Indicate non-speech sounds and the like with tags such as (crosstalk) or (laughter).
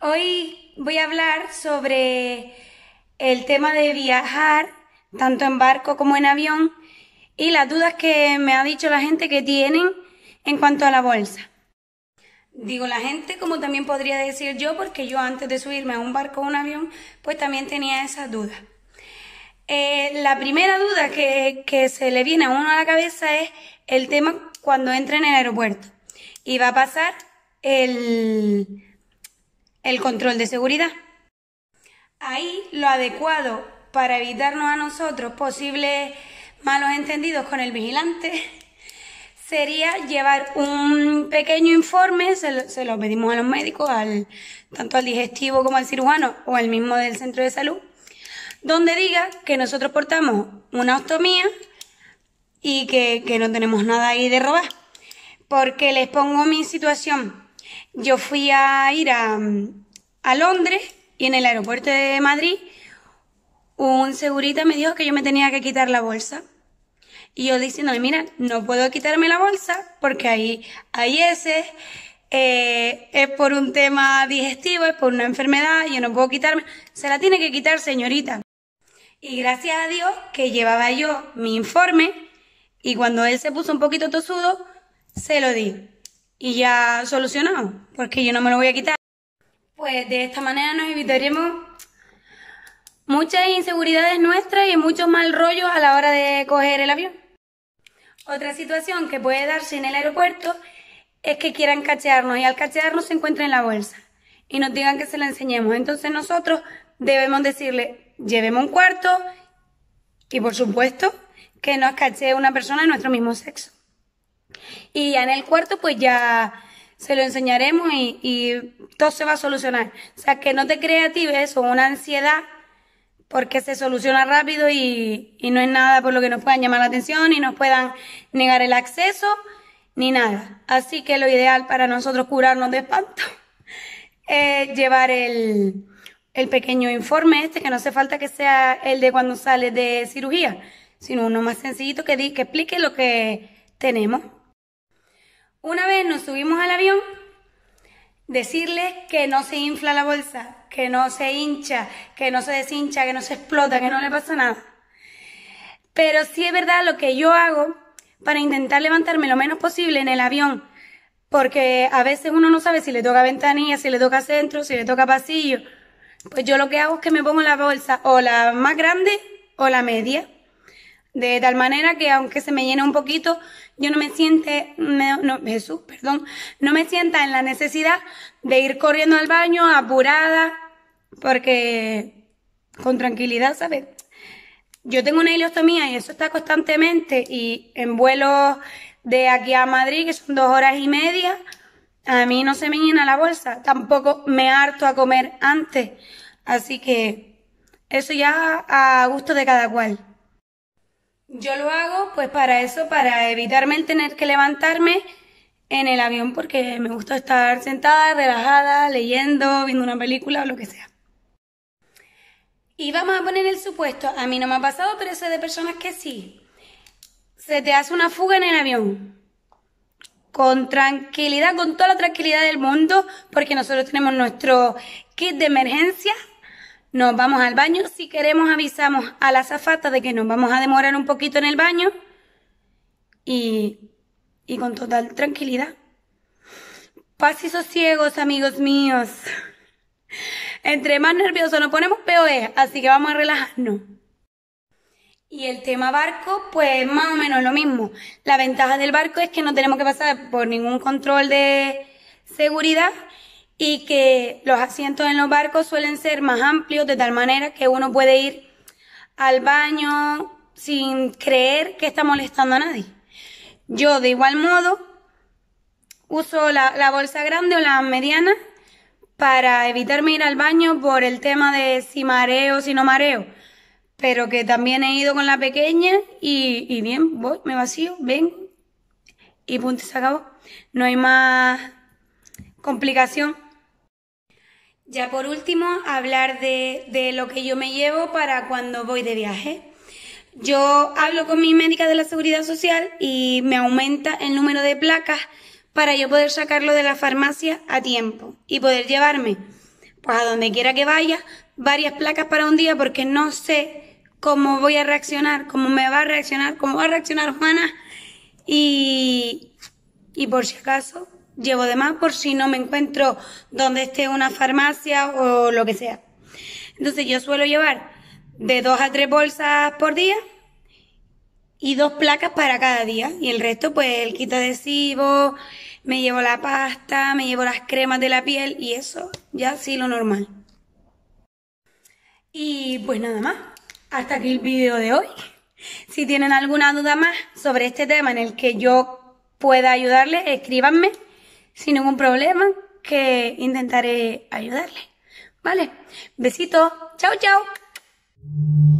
hoy voy a hablar sobre el tema de viajar, tanto en barco como en avión, y las dudas que me ha dicho la gente que tienen en cuanto a la bolsa. Digo la gente, como también podría decir yo, porque yo antes de subirme a un barco o un avión, pues también tenía esas dudas. Eh, la primera duda que, que se le viene a uno a la cabeza es el tema cuando entra en el aeropuerto. Y va a pasar el, control de seguridad. Ahí lo adecuado para evitarnos a nosotros posibles malos entendidos con el vigilante (laughs) sería llevar un pequeño informe, se lo, pedimos a los médicos, al, tanto al digestivo como al cirujano o al mismo del centro de salud, donde diga que nosotros portamos una ostomía y que, que no tenemos nada ahí de robar. Porque les pongo mi situación. Yo fui a ir mm, a, Londres y en el aeropuerto de Madrid un segurita me dijo que yo me tenía que quitar la bolsa. Y yo diciéndole, mira, no puedo quitarme la bolsa porque ahí hay, ese eh, es por un tema digestivo, es por una enfermedad, yo no puedo quitarme. Se la tiene que quitar, señorita. Y gracias a Dios que llevaba yo mi informe y cuando él se puso un poquito tosudo, se lo di y ya solucionado, porque yo no me lo voy a quitar. Pues de esta manera nos evitaremos muchas inseguridades nuestras y muchos mal rollos a la hora de coger el avión. Otra situación que puede darse en el aeropuerto es que quieran cachearnos y al cachearnos se encuentren en la bolsa y nos digan que se la enseñemos. Entonces nosotros debemos decirle, llevemos un cuarto y por supuesto que nos cachee una persona de nuestro mismo sexo. Y ya en el cuarto, pues ya se lo enseñaremos y, todo se va a solucionar. O sea, que no te creatives o una ansiedad porque se soluciona rápido y, no es nada por lo que nos puedan llamar la atención, y nos puedan negar el acceso, ni nada. Así que lo ideal para nosotros curarnos de espanto (laughs) es llevar el, pequeño informe este, que no hace falta que sea el de cuando sales de cirugía, sino uno más sencillito que, que explique lo que tenemos. Una vez nos subimos al avión, decirles que no se infla la bolsa, que no se hincha, que no se deshincha, que no se explota, que no le pasa nada. Pero sí es verdad lo que yo hago para intentar levantarme lo menos posible en el avión, porque a veces uno no sabe si le toca ventanilla, si le toca centro, si le toca pasillo. Pues yo lo que hago es que me pongo la bolsa o la más grande o la media de tal manera que aunque se me llene un poquito, yo no me siente, no, Jesús, perdón, no me sienta en la necesidad de ir corriendo al baño apurada, porque con tranquilidad, ¿sabes? Yo tengo una ileostomía y eso está constantemente y en vuelos de aquí a Madrid, que son dos horas y media, a mí no se me llena la bolsa, tampoco me harto a comer antes, así que eso ya a gusto de cada cual. Yo lo hago pues para eso, para evitarme el tener que levantarme en el avión porque me gusta estar sentada, relajada, leyendo, viendo una película o lo que sea. Y vamos a poner el supuesto, a mí no me ha pasado, pero sé de personas que sí. Se te hace una fuga en el avión. Con tranquilidad, con toda la tranquilidad del mundo, porque nosotros tenemos nuestro kit de emergencia nos vamos al baño. Si queremos, avisamos a la azafata de que nos vamos a demorar un poquito en el baño. Y, y con total tranquilidad. Paz y sosiegos, amigos míos. Entre más nervioso nos ponemos, peor es. Así que vamos a relajarnos. Y el tema barco, pues más o menos lo mismo. La ventaja del barco es que no tenemos que pasar por ningún control de seguridad y que los asientos en los barcos suelen ser más amplios de tal manera que uno puede ir al baño sin creer que está molestando a nadie. Yo de igual modo uso la, bolsa grande o la mediana para evitarme ir al baño por el tema de si mareo o si no mareo. Pero que también he ido con la pequeña y, bien, voy, me vacío, ven, y punto, se acabó. No hay más complicación. Ya por último, hablar de, de lo que yo me llevo para cuando voy de viaje. Yo hablo con mi médica de la seguridad social y me aumenta el número de placas para yo poder sacarlo de la farmacia a tiempo y poder llevarme, pues a donde quiera que vaya, varias placas para un día porque no sé cómo voy a reaccionar, cómo me va a reaccionar, cómo va a reaccionar Juana y, y por si acaso, llevo de más por si no me encuentro donde esté una farmacia o lo que sea. Entonces yo suelo llevar de dos a tres bolsas por día y dos placas para cada día. Y el resto, pues el quito adhesivo, me llevo la pasta, me llevo las cremas de la piel y eso, ya sí lo normal. Y pues nada más, hasta aquí el vídeo de hoy. Si tienen alguna duda más sobre este tema en el que yo pueda ayudarles, escríbanme sin ningún problema que intentaré ayudarle. ¿Vale? besito, Chao, chao.